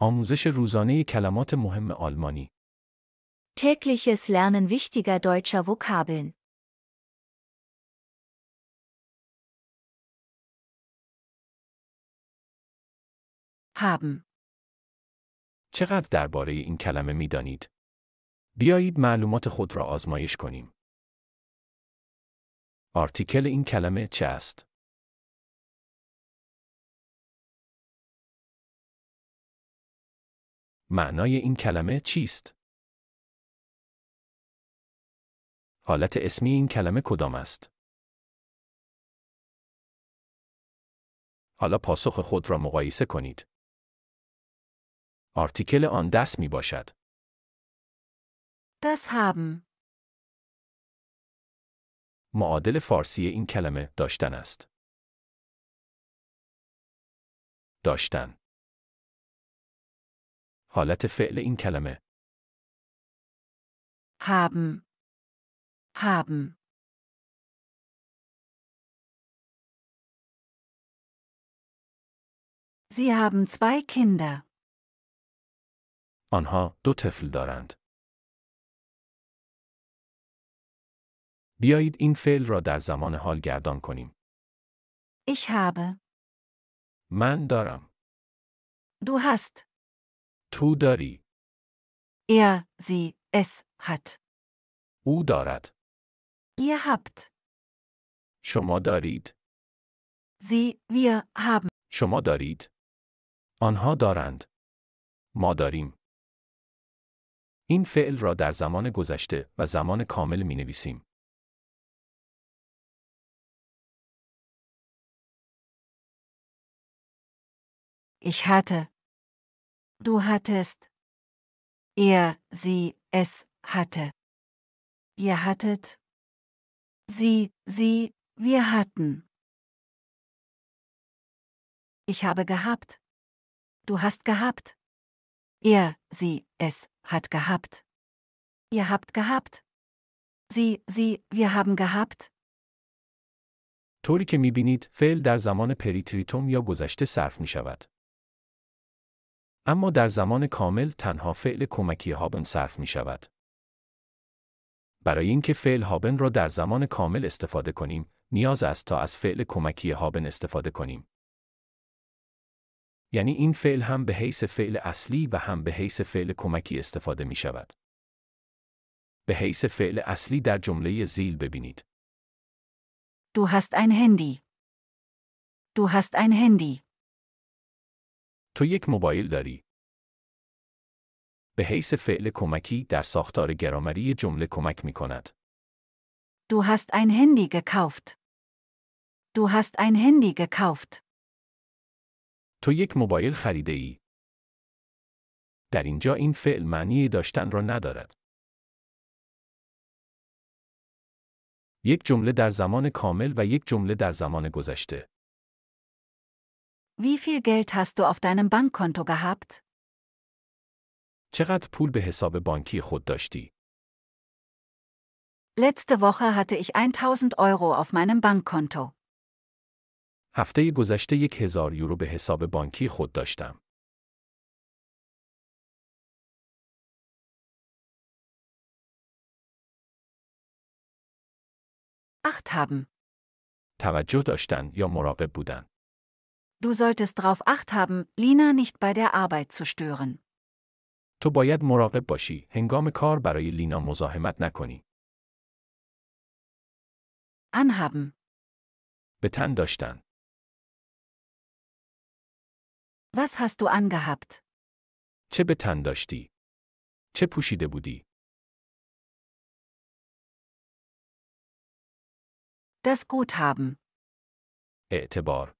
آموزش روزانه کلمات مهم آلمانی Tägliches Lernen wichtiger deutscher Vokabeln. Haben. چقدر درباره این کلمه می دانید؟ بیایید معلومات خود را آزمایش کنیم. آرتیکل این کلمه چه است؟ معنای این کلمه چیست؟ حالت اسمی این کلمه کدام است؟ حالا پاسخ خود را مقایسه کنید. آرتیکل آن دست می باشد. Das haben. معادل فارسی این کلمه داشتن است. داشتن حالت فعل این کلمه haben haben Sie haben zwei Kinder. آنها دو طفل دارند. بیایید این فعل را در زمان حال گردان کنیم. Ich habe. من دارم. Du hast. تو داری. Er, sie, es hat. او دارد. Ihr habt. شما دارید. Sie, wir haben. شما دارید. آنها دارند. ما داریم. این فعل را در زمان گذشته و زمان کامل می نویسیم. Ich hatte. Du hattest. Er, sie, es hatte. Ihr hattet. Sie, sie, wir hatten. Ich habe gehabt. Du hast gehabt. Er, sie, es hat gehabt. Ihr habt gehabt. Sie, sie, wir haben gehabt. طوری که میبینید فعل در زمان پریتریتوم یا گذشته صرف می شود. اما در زمان کامل تنها فعل کمکی هابن صرف می شود. برای اینکه فعل هابن را در زمان کامل استفاده کنیم، نیاز است تا از فعل کمکی هابن استفاده کنیم. یعنی این فعل هم به حیث فعل اصلی و هم به حیث فعل کمکی استفاده می شود. به حیث فعل اصلی در جمله زیل ببینید. Du hast ein Handy. Du hast ein Handy. تو یک موبایل داری. به حیث فعل کمکی در ساختار گرامری جمله کمک می کند. Du hast ein Handy gekauft. Du hast ein Handy gekauft. تو یک موبایل خریده ای. در اینجا این فعل معنی داشتن را ندارد. یک جمله در زمان کامل و یک جمله در زمان گذشته. Wie viel Geld hast du auf deinem Bankkonto gehabt? چقدر پول به حساب بانکی خود داشتی؟ Letzte Woche hatte ich 1000 Euro auf meinem Bankkonto. هفته گذشته 1000 یورو به حساب بانکی خود داشتم. Acht haben. توجه داشتن یا مراقب بودن. Du solltest darauf acht haben, Lina nicht bei der Arbeit zu stören. تو باید مراقب باشی. هنگام کار برای لینا مزاحمت نکنی. Anhaben. به تن داشتن. Was hast du angehabt? چه به تن داشتی؟ چه پوشیده بودی؟ Das Guthaben. اعتبار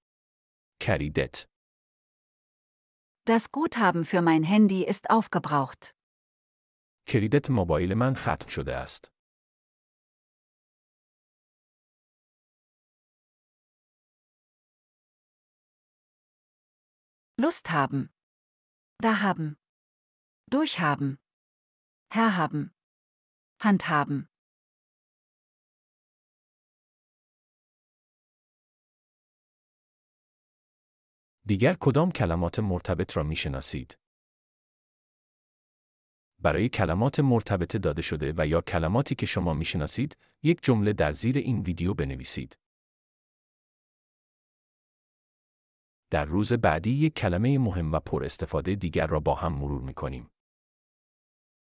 Caridad. Das Guthaben für mein Handy ist aufgebraucht. کریدت موبایل من ختم شده است. Lust haben. Da haben. Durchhaben. Herhaben. Handhaben. دیگر کدام کلمات مرتبط را می برای کلمات مرتبط داده شده و یا کلماتی که شما میشناسید یک جمله در زیر این ویدیو بنویسید. در روز بعدی یک کلمه مهم و پر استفاده دیگر را با هم مرور می کنیم.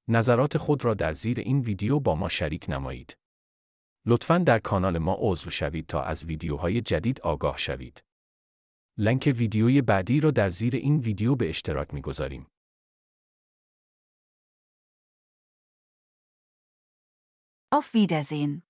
نظرات خود را در زیر این ویدیو با ما شریک نمایید. لطفاً در کانال ما عضو شوید تا از ویدیوهای جدید آگاه شوید. لنک ویدیوی بعدی را در زیر این ویدیو به اشتراک می‌گذاریم. Auf Wiedersehen.